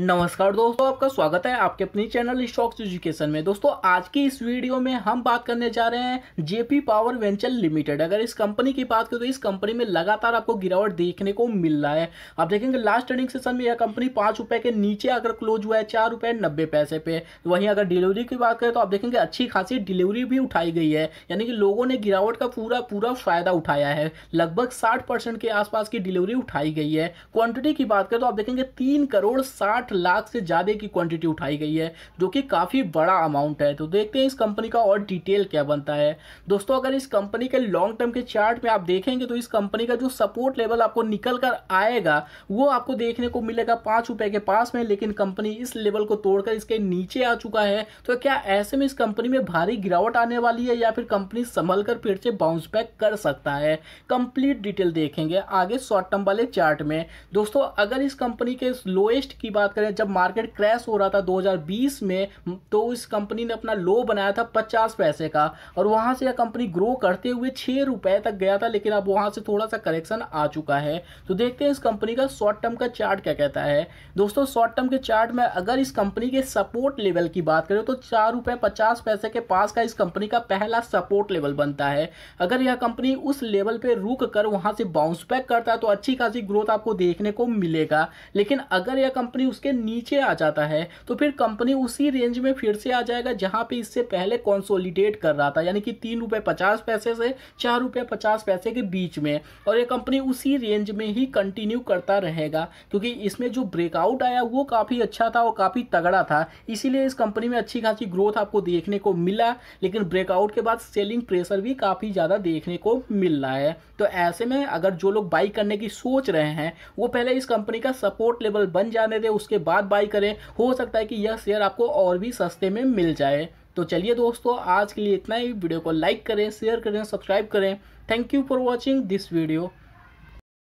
नमस्कार दोस्तों आपका स्वागत है आपके अपने चैनल स्टॉक्स एजुकेशन में दोस्तों आज की इस वीडियो में हम बात करने जा रहे हैं जेपी पावर वेंचर लिमिटेड अगर इस कंपनी की बात करें तो इस कंपनी में लगातार आपको गिरावट देखने को मिल रहा है आप देखेंगे लास्ट ट्रेडिंग सेशन में यह कंपनी पाँच रुपये के नीचे अगर क्लोज हुआ है चार रुपए नब्बे पैसे पे तो वहीं अगर डिलीवरी की बात करें तो आप देखेंगे अच्छी खासी डिलीवरी भी उठाई गई है यानी कि लोगों ने गिरावट का पूरा पूरा फायदा उठाया है लगभग साठ के आसपास की डिलीवरी उठाई गई है क्वान्टिटी की बात करें तो आप देखेंगे तीन करोड़ साठ आठ लाख से ज़्यादा की क्वांटिटी उठाई गई है जो कि काफ़ी बड़ा अमाउंट है तो देखते हैं इस कंपनी का और डिटेल क्या बनता है दोस्तों अगर इस कंपनी के लॉन्ग टर्म के चार्ट में आप देखेंगे तो इस कंपनी का जो सपोर्ट लेवल आपको निकल कर आएगा वो आपको देखने को मिलेगा पाँच के पास में लेकिन कंपनी इस लेवल को तोड़कर इसके नीचे आ चुका है तो क्या ऐसे में इस कंपनी में भारी गिरावट आने वाली है या फिर कंपनी संभल कर फिर से बाउंस बैक कर सकता है कंप्लीट डिटेल देखेंगे आगे शॉर्ट टर्म वाले चार्ट में दोस्तों अगर इस कंपनी के लोएस्ट की बात बात करें जब मार्केट क्रैश हो रहा था 2020 में तो इस कंपनी ने अपना लो बनाया था पचास पैसे का और वहां से यह कंपनी ग्रो करते हुए छः रुपये तक गया था लेकिन अब वहां से थोड़ा सा करेक्शन आ चुका है तो देखते हैं इस कंपनी का शॉर्ट टर्म का चार्ट क्या कहता है दोस्तों शॉर्ट टर्म के चार्ट में अगर इस कंपनी के सपोर्ट लेवल की बात करें तो चार पैसे के पास का इस कंपनी का पहला सपोर्ट लेवल बनता है अगर यह कंपनी उस लेवल पर रुक कर वहां से बाउंस बैक करता है तो अच्छी खासी ग्रोथ आपको देखने को मिलेगा लेकिन अगर यह कंपनी उस उसके नीचे आ जाता है तो फिर कंपनी उसी रेंज में फिर से आ जाएगा जहां पे इससे पहले कॉन्सोलिडेट कर रहा था यानी कि तीन रुपये पचास पैसे से चार रुपये पचास पैसे के बीच में और ये कंपनी उसी रेंज में ही कंटिन्यू करता रहेगा क्योंकि इसमें जो ब्रेकआउट आया वो काफ़ी अच्छा था और काफ़ी तगड़ा था इसीलिए इस कंपनी में अच्छी खासी ग्रोथ आपको देखने को मिला लेकिन ब्रेकआउट के बाद सेलिंग प्रेशर भी काफ़ी ज़्यादा देखने को मिल रहा है तो ऐसे में अगर जो लोग बाई करने की सोच रहे हैं वो पहले इस कंपनी का सपोर्ट लेवल बन जाने दे उस उसके बाद बाई करें हो सकता है कि यह शेयर आपको और भी सस्ते में मिल जाए तो चलिए दोस्तों आज के लिए इतना ही वीडियो को लाइक करें शेयर करें सब्सक्राइब करें thank you for watching this video